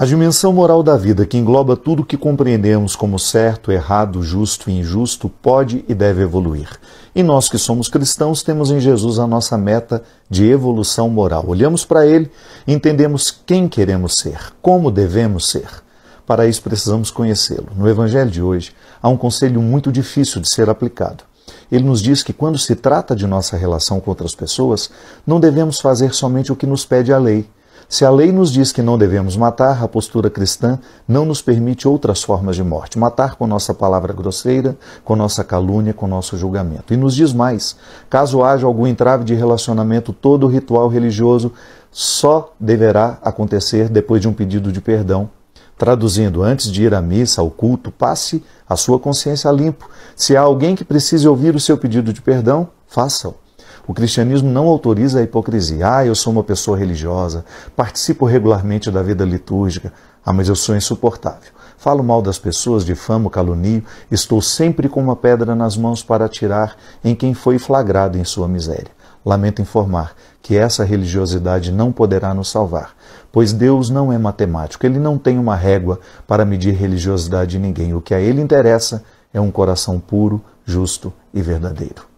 A dimensão moral da vida, que engloba tudo o que compreendemos como certo, errado, justo e injusto, pode e deve evoluir. E nós que somos cristãos temos em Jesus a nossa meta de evolução moral. Olhamos para ele, entendemos quem queremos ser, como devemos ser. Para isso precisamos conhecê-lo. No evangelho de hoje, há um conselho muito difícil de ser aplicado. Ele nos diz que quando se trata de nossa relação com outras pessoas, não devemos fazer somente o que nos pede a lei, se a lei nos diz que não devemos matar, a postura cristã não nos permite outras formas de morte. Matar com nossa palavra grosseira, com nossa calúnia, com nosso julgamento. E nos diz mais: caso haja algum entrave de relacionamento, todo ritual religioso só deverá acontecer depois de um pedido de perdão. Traduzindo, antes de ir à missa, ao culto, passe a sua consciência limpo. Se há alguém que precise ouvir o seu pedido de perdão, faça-o. O cristianismo não autoriza a hipocrisia. Ah, eu sou uma pessoa religiosa, participo regularmente da vida litúrgica. Ah, mas eu sou insuportável. Falo mal das pessoas, difamo, calunio. Estou sempre com uma pedra nas mãos para atirar em quem foi flagrado em sua miséria. Lamento informar que essa religiosidade não poderá nos salvar, pois Deus não é matemático. Ele não tem uma régua para medir religiosidade de ninguém. O que a ele interessa é um coração puro, justo e verdadeiro.